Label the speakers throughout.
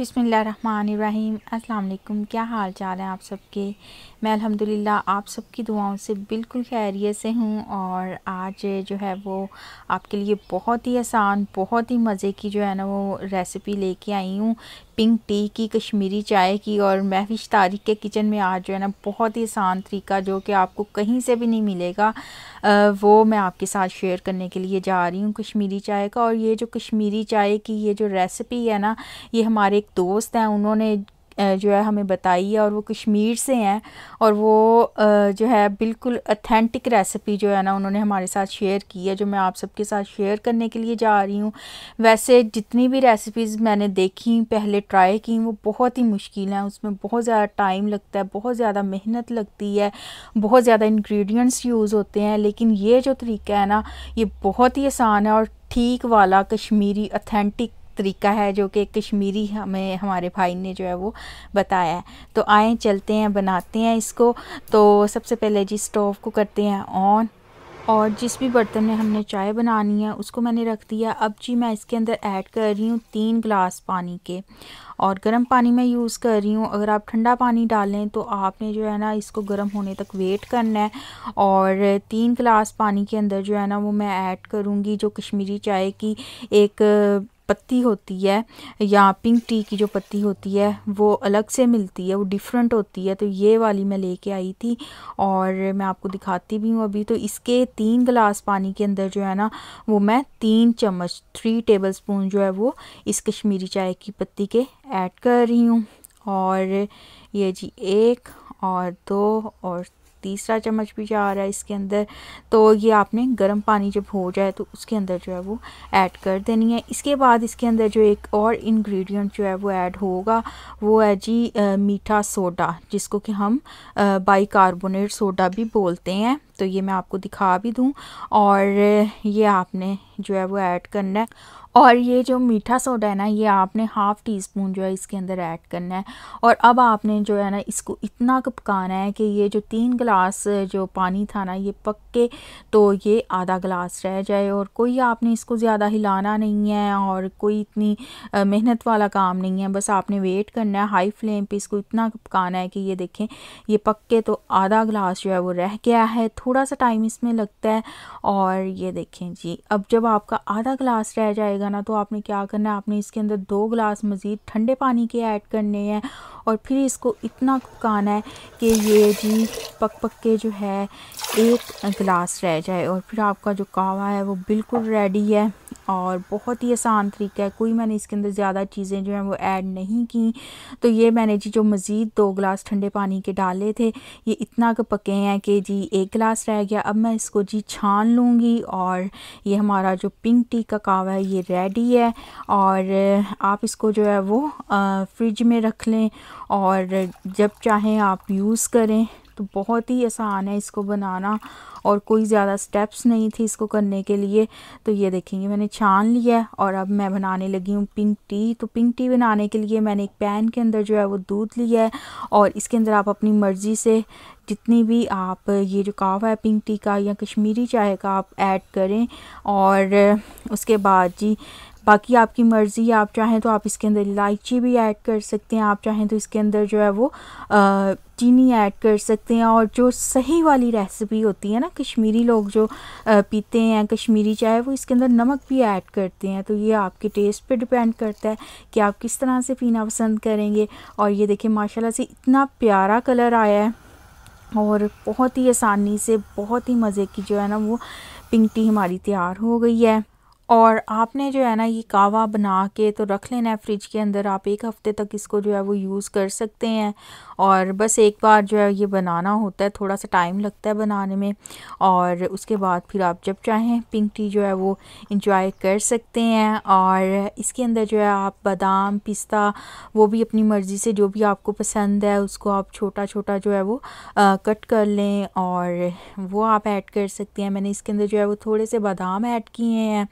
Speaker 1: बिसमीम् अल्लाम क्या हाल चाल है आप सबके मैं अल्हम्दुलिल्लाह आप सबकी दुआओं से बिल्कुल खैरियत से हूँ और आज जो है वो आपके लिए बहुत ही आसान बहुत ही मज़े की जो है ना वो रेसिपी लेके आई हूँ पिंक टी की कश्मीरी चाय की और महफिश तारीख़ के किचन में आज जो है ना बहुत ही आसान तरीका जो कि आपको कहीं से भी नहीं मिलेगा वो मैं आपके साथ शेयर करने के लिए जा रही हूँ कश्मीरी चाय का और ये जो कश्मीरी चाय की ये जो रेसिपी है ना ये हमारे दोस्त हैं उन्होंने जो है हमें बताई है और वो कश्मीर से हैं और वो जो है बिल्कुल अथेंटिक रेसिपी जो है ना उन्होंने हमारे साथ शेयर की है जो मैं आप सबके साथ शेयर करने के लिए जा रही हूँ वैसे जितनी भी रेसिपीज़ मैंने देखी पहले ट्राई की वो बहुत ही मुश्किल हैं उसमें बहुत ज़्यादा टाइम लगता है बहुत ज़्यादा मेहनत लगती है बहुत ज़्यादा इन्ग्रीडियंट्स यूज़ होते हैं लेकिन ये जो तरीका है ना ये बहुत ही आसान है और ठीक वाला कश्मीरी अथेंटिक तरीका है जो कि कश्मीरी हमें हमारे भाई ने जो है वो बताया है तो आए चलते हैं बनाते हैं इसको तो सबसे पहले जी स्टोव को करते हैं ऑन और जिस भी बर्तन में हमने चाय बनानी है उसको मैंने रख दिया अब जी मैं इसके अंदर ऐड कर रही हूँ तीन गिलास पानी के और गर्म पानी मैं यूज़ कर रही हूँ अगर आप ठंडा पानी डालें तो आपने जो है ना इसको गर्म होने तक वेट करना है और तीन गिलास पानी के अंदर जो है ना वो मैं ऐड करूँगी जो कश्मीरी चाय की एक पत्ती होती है या पिंक टी की जो पत्ती होती है वो अलग से मिलती है वो डिफरेंट होती है तो ये वाली मैं लेके आई थी और मैं आपको दिखाती भी हूँ अभी तो इसके तीन गिलास पानी के अंदर जो है ना वो मैं तीन चम्मच थ्री टेबल स्पून जो है वो इस कश्मीरी चाय की पत्ती के ऐड कर रही हूँ और ये जी एक और दो और तीसरा चम्मच भी जा आ रहा है इसके अंदर तो ये आपने गर्म पानी जब हो जाए तो उसके अंदर जो है वो ऐड कर देनी है इसके बाद इसके अंदर जो एक और इंग्रेडिएंट जो है वो ऐड होगा वो है जी आ, मीठा सोडा जिसको कि हम बाइकार्बोनेट सोडा भी बोलते हैं तो ये मैं आपको दिखा भी दूँ और ये आपने जो है वो ऐड करना है और ये जो मीठा सोडा है ना ये आपने हाफ़ टी स्पून जो है इसके अंदर ऐड करना है और अब आपने जो है ना इसको इतना पकाना है कि ये जो तीन गिलास जो पानी था ना ये पक के तो ये आधा गिलास रह जाए और कोई आपने इसको ज़्यादा हिलाना नहीं है और कोई इतनी मेहनत वाला काम नहीं है बस आपने वेट करना है हाई फ्लेम पर इसको इतना पकाना है कि ये देखें ये पक तो आधा गिलास जो है वो रह गया है थोड़ा थोड़ा सा टाइम इसमें लगता है और ये देखें जी अब जब आपका आधा ग्लास रह जाएगा ना तो आपने क्या करना है आपने इसके अंदर दो ग्लास मज़ीद ठंडे पानी के ऐड करने हैं और फिर इसको इतना पकाना है कि ये जी पक पक के जो है एक गिलास रह जाए और फिर आपका जो कावा है वो बिल्कुल रेडी है और बहुत ही आसान तरीका है कोई मैंने इसके अंदर ज़्यादा चीज़ें जो हैं वो ऐड नहीं की तो ये मैंने जी जो मज़ीद दो गिलास ठंडे पानी के डाले थे ये इतना पके हैं कि जी एक गिलास पास रह गया अब मैं इसको जी छान लूँगी और ये हमारा जो पिंक टी का कावा है ये रेडी है और आप इसको जो है वो फ्रिज में रख लें और जब चाहें आप यूज़ करें तो बहुत ही आसान है इसको बनाना और कोई ज़्यादा स्टेप्स नहीं थे इसको करने के लिए तो ये देखेंगे मैंने छान लिया है और अब मैं बनाने लगी हूँ पिंक टी तो पिंक टी बनाने के लिए मैंने एक पैन के अंदर जो है वो दूध लिया है और इसके अंदर आप अपनी मर्ज़ी से जितनी भी आप ये जो कावा है पिंक टी का या कश्मीरी चाय का आप ऐड करें और उसके बाद जी बाकी आपकी मर्ज़ी है आप चाहें तो आप इसके अंदर इलायची भी ऐड कर सकते हैं आप चाहें तो इसके अंदर जो है वो चीनी ऐड कर सकते हैं और जो सही वाली रेसिपी होती है ना कश्मीरी लोग जो पीते हैं कश्मीरी चाय वो इसके अंदर नमक भी ऐड करते हैं तो ये आपके टेस्ट पे डिपेंड करता है कि आप किस तरह से पीना पसंद करेंगे और ये देखिए माशाल्लाह से इतना प्यारा कलर आया है और बहुत ही आसानी से बहुत ही मज़े की जो है ना वो पिंक टी हमारी तैयार हो गई है और आपने जो है ना ये कावा बना के तो रख लेना है फ्रिज के अंदर आप एक हफ़्ते तक इसको जो है वो यूज़ कर सकते हैं और बस एक बार जो है ये बनाना होता है थोड़ा सा टाइम लगता है बनाने में और उसके बाद फिर आप जब चाहें पिंक टी जो है वो इंजॉय कर सकते हैं और इसके अंदर जो है आप बादाम पिस्ता वो भी अपनी मर्ज़ी से जो भी आपको पसंद है उसको आप छोटा छोटा जो है वो आ, कट कर लें और वो आप ऐड कर सकते हैं मैंने इसके अंदर जो है वो थोड़े से बादाम ऐड किए हैं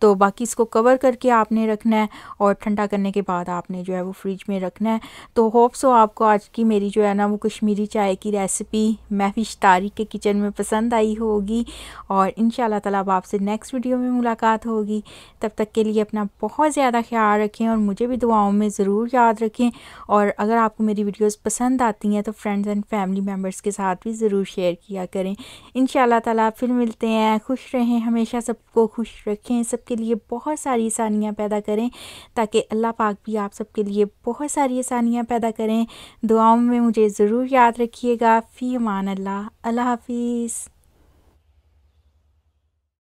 Speaker 1: तो बाकी इसको कवर करके आपने रखना है और ठंडा करने के बाद आपने जो है वो फ्रिज में रखना है तो होप सो आपको आज की मेरी जो है ना वो कश्मीरी चाय की रेसिपी महफिश तारीख के किचन में पसंद आई होगी और इन ताला आपसे नेक्स्ट वीडियो में मुलाकात होगी तब तक के लिए अपना बहुत ज़्यादा ख्याल रखें और मुझे भी दुआओं में ज़रूर याद रखें और अगर आपको मेरी वीडियोस पसंद आती हैं तो फ्रेंड्स एंड फैमिली मेम्बर्स के साथ भी ज़रूर शेयर किया करें इन ताला फिर मिलते हैं खुश रहें हमेशा सबको खुश रखें सबके लिए बहुत सारी आसानियाँ पैदा करें ताकि अल्लाह पाक भी आप सबके लिए बहुत सारी आसानियाँ पैदा करें दुआओं में मुझे ज़रूर याद रखिएगा फ़ी मान अल्लाह अल्लाह हाफिज़